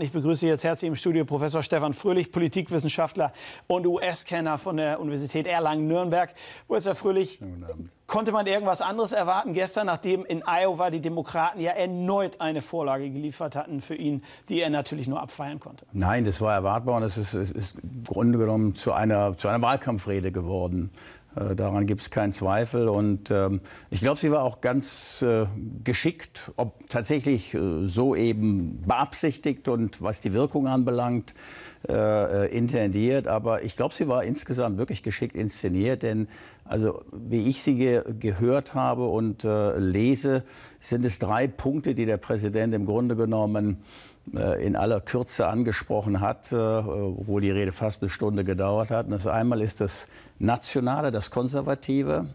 Ich begrüße jetzt herzlich im Studio Professor Stefan Fröhlich, Politikwissenschaftler und US-Kenner von der Universität Erlangen-Nürnberg. Professor Fröhlich, konnte man irgendwas anderes erwarten gestern, nachdem in Iowa die Demokraten ja erneut eine Vorlage geliefert hatten für ihn, die er natürlich nur abfeiern konnte? Nein, das war erwartbar und es ist, es ist im Grunde genommen zu einer, zu einer Wahlkampfrede geworden. Äh, daran gibt es keinen Zweifel. Und ähm, ich glaube, sie war auch ganz äh, geschickt, ob tatsächlich äh, so eben beabsichtigt und was die Wirkung anbelangt, äh, äh intendiert. Aber ich glaube, sie war insgesamt wirklich geschickt inszeniert. Denn also, wie ich sie ge gehört habe und äh, lese, sind es drei Punkte, die der Präsident im Grunde genommen äh, in aller Kürze angesprochen hat, äh, wo die Rede fast eine Stunde gedauert hat. das einmal ist das Nationale, das Konservative.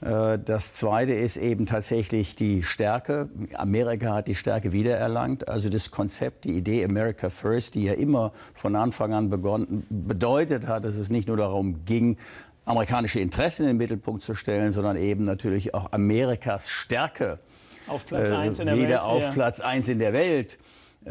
Äh, das Zweite ist eben tatsächlich die Stärke. Amerika hat die Stärke wiedererlangt. Also das Konzept, die Idee America First, die ja immer von Anfang an begonnen, bedeutet hat, dass es nicht nur darum ging, amerikanische Interessen in den Mittelpunkt zu stellen, sondern eben natürlich auch Amerikas Stärke. Auf Platz 1 äh, in der wieder Welt. auf ja. Platz 1 in der Welt äh,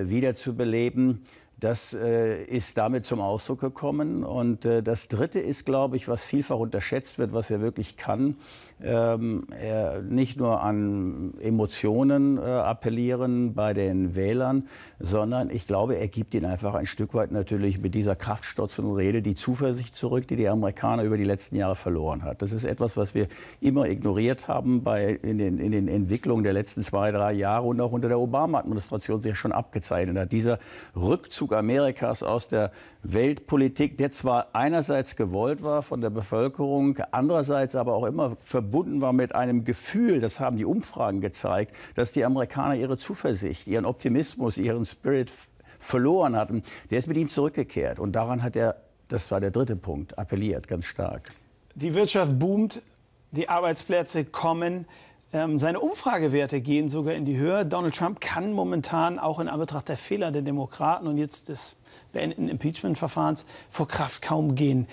äh, wiederzubeleben. Das äh, ist damit zum Ausdruck gekommen. Und äh, das Dritte ist, glaube ich, was vielfach unterschätzt wird, was er wirklich kann, ähm, er nicht nur an Emotionen äh, appellieren bei den Wählern, sondern ich glaube, er gibt ihnen einfach ein Stück weit natürlich mit dieser kraftstotzenden Rede die Zuversicht zurück, die die Amerikaner über die letzten Jahre verloren hat. Das ist etwas, was wir immer ignoriert haben bei, in, den, in den Entwicklungen der letzten zwei, drei Jahre und auch unter der Obama-Administration sich schon abgezeichnet hat. Dieser Rückzug Auszug Amerikas aus der Weltpolitik, der zwar einerseits gewollt war von der Bevölkerung, andererseits aber auch immer verbunden war mit einem Gefühl, das haben die Umfragen gezeigt, dass die Amerikaner ihre Zuversicht, ihren Optimismus, ihren Spirit verloren hatten, der ist mit ihm zurückgekehrt. Und daran hat er, das war der dritte Punkt, appelliert ganz stark. Die Wirtschaft boomt, die Arbeitsplätze kommen. Ähm, seine Umfragewerte gehen sogar in die Höhe. Donald Trump kann momentan auch in Anbetracht der Fehler der Demokraten und jetzt des beendeten Impeachment-Verfahrens vor Kraft kaum gehen.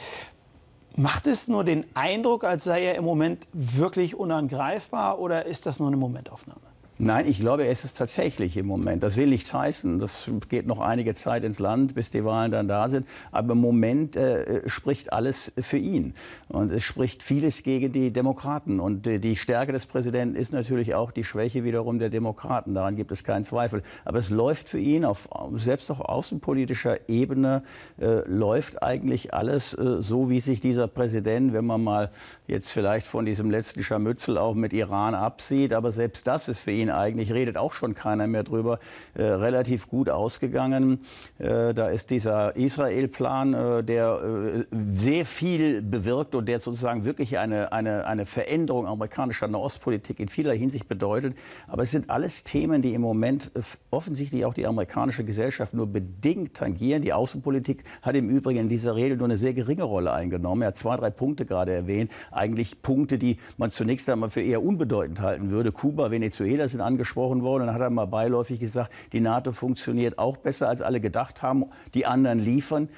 Macht es nur den Eindruck, als sei er im Moment wirklich unangreifbar oder ist das nur eine Momentaufnahme? Nein, ich glaube, es ist tatsächlich im Moment. Das will nichts heißen. Das geht noch einige Zeit ins Land, bis die Wahlen dann da sind. Aber im Moment äh, äh, spricht alles für ihn. Und es spricht vieles gegen die Demokraten. Und äh, die Stärke des Präsidenten ist natürlich auch die Schwäche wiederum der Demokraten. Daran gibt es keinen Zweifel. Aber es läuft für ihn, auf, selbst auf außenpolitischer Ebene, äh, läuft eigentlich alles äh, so, wie sich dieser Präsident, wenn man mal jetzt vielleicht von diesem letzten Scharmützel auch mit Iran absieht, aber selbst das ist für ihn eigentlich redet auch schon keiner mehr drüber, äh, relativ gut ausgegangen. Äh, da ist dieser Israel-Plan, äh, der äh, sehr viel bewirkt und der sozusagen wirklich eine, eine, eine Veränderung amerikanischer Nahostpolitik in vieler Hinsicht bedeutet. Aber es sind alles Themen, die im Moment äh, offensichtlich auch die amerikanische Gesellschaft nur bedingt tangieren. Die Außenpolitik hat im Übrigen in dieser Rede nur eine sehr geringe Rolle eingenommen. Er hat zwei, drei Punkte gerade erwähnt. Eigentlich Punkte, die man zunächst einmal für eher unbedeutend halten würde. Kuba, Venezuela sind bisschen angesprochen worden. Und hat er mal beiläufig gesagt, die NATO funktioniert auch besser, als alle gedacht haben. Die anderen liefern.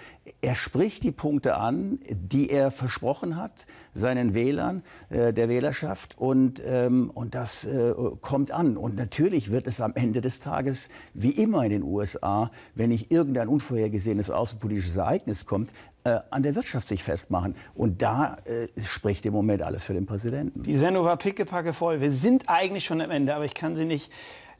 Er spricht die Punkte an, die er versprochen hat, seinen Wählern, äh, der Wählerschaft. Und, ähm, und das äh, kommt an. Und natürlich wird es am Ende des Tages, wie immer in den USA, wenn nicht irgendein unvorhergesehenes außenpolitisches Ereignis kommt, äh, an der Wirtschaft sich festmachen. Und da äh, spricht im Moment alles für den Präsidenten. Die Sendung war pickepacke voll. Wir sind eigentlich schon am Ende, aber ich kann Sie nicht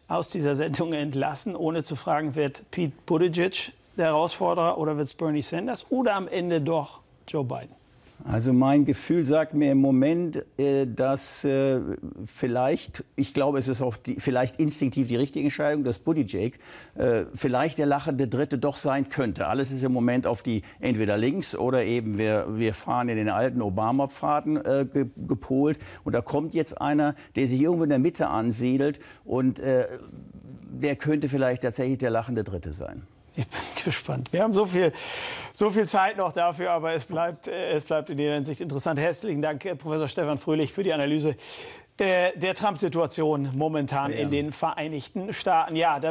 aus dieser Sendung entlassen, ohne zu fragen, wird Pete Buttigieg der Herausforderer oder wird es Bernie Sanders oder am Ende doch Joe Biden? Also mein Gefühl sagt mir im Moment, äh, dass äh, vielleicht, ich glaube, es ist auch die, vielleicht instinktiv die richtige Entscheidung, dass Buddy Jake äh, vielleicht der lachende Dritte doch sein könnte. Alles ist im Moment auf die entweder links oder eben wir, wir fahren in den alten Obama-Pfaden gepolt. Und da kommt jetzt einer, der sich irgendwo in der Mitte ansiedelt und der könnte vielleicht tatsächlich der lachende Dritte sein. Ich bin gespannt. Wir haben so viel, so viel Zeit noch dafür, aber es bleibt, äh, es bleibt in jeder Hinsicht interessant. Herzlichen Dank, äh, Professor Stefan Fröhlich, für die Analyse äh, der Trump-Situation momentan in den Vereinigten Staaten. Ja,